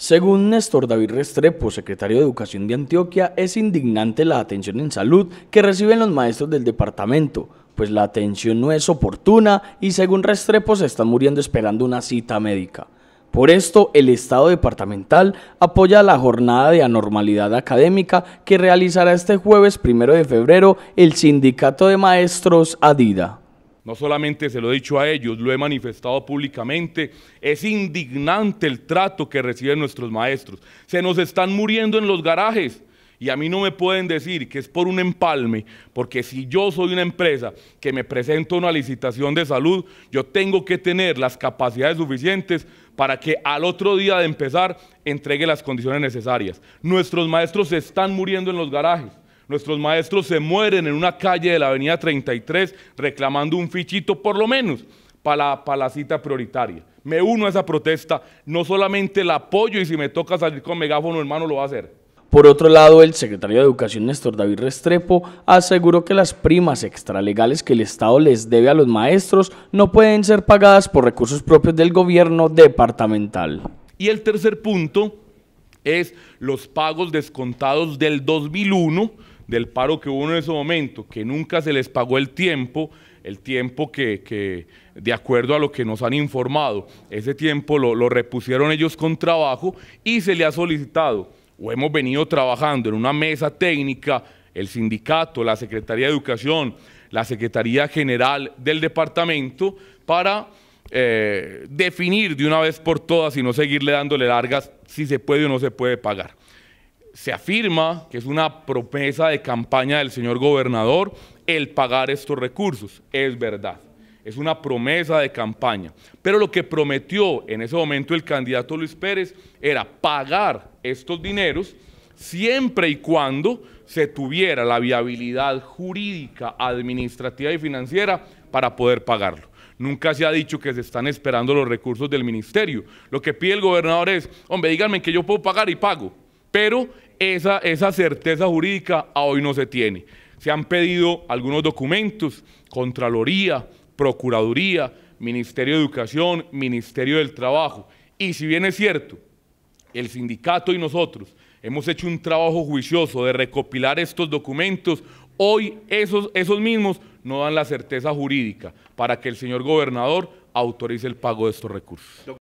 Según Néstor David Restrepo, secretario de Educación de Antioquia, es indignante la atención en salud que reciben los maestros del departamento, pues la atención no es oportuna y según Restrepo se están muriendo esperando una cita médica. Por esto, el Estado departamental apoya la jornada de anormalidad académica que realizará este jueves primero de febrero el Sindicato de Maestros Adida. No solamente se lo he dicho a ellos, lo he manifestado públicamente. Es indignante el trato que reciben nuestros maestros. Se nos están muriendo en los garajes. Y a mí no me pueden decir que es por un empalme, porque si yo soy una empresa que me presento una licitación de salud, yo tengo que tener las capacidades suficientes para que al otro día de empezar entregue las condiciones necesarias. Nuestros maestros se están muriendo en los garajes. Nuestros maestros se mueren en una calle de la Avenida 33 reclamando un fichito por lo menos para la, para cita prioritaria. Me uno a esa protesta, no solamente la apoyo y si me toca salir con megáfono, hermano, lo va a hacer. Por otro lado, el secretario de Educación Néstor David Restrepo aseguró que las primas extralegales que el Estado les debe a los maestros no pueden ser pagadas por recursos propios del gobierno departamental. Y el tercer punto es los pagos descontados del 2001 del paro que hubo en ese momento, que nunca se les pagó el tiempo, el tiempo que, de acuerdo a lo que nos han informado, ese tiempo lo, repusieron ellos con trabajo y se le ha solicitado, o hemos venido trabajando en una mesa técnica, el sindicato, la Secretaría de Educación, la Secretaría General del Departamento, para eh, definir de una vez por todas y no seguirle dándole largas si se puede o no se puede pagar se afirma que es una promesa de campaña del señor gobernador el pagar estos recursos. Es verdad, es una promesa de campaña. Pero lo que prometió en ese momento el candidato Luis Pérez era pagar estos dineros siempre y cuando se tuviera la viabilidad jurídica, administrativa y financiera para poder pagarlo. Nunca se ha dicho que se están esperando los recursos del ministerio. Lo que pide el gobernador es, hombre, díganme que yo puedo pagar y pago. Pero esa, esa certeza jurídica hoy no se tiene. Se han pedido algunos documentos, Contraloría, Procuraduría, Ministerio de Educación, Ministerio del Trabajo. Y si bien es cierto, el sindicato y nosotros hemos hecho un trabajo juicioso de recopilar estos documentos, hoy esos, esos mismos no dan la certeza jurídica para que el señor gobernador autorice el pago de estos recursos.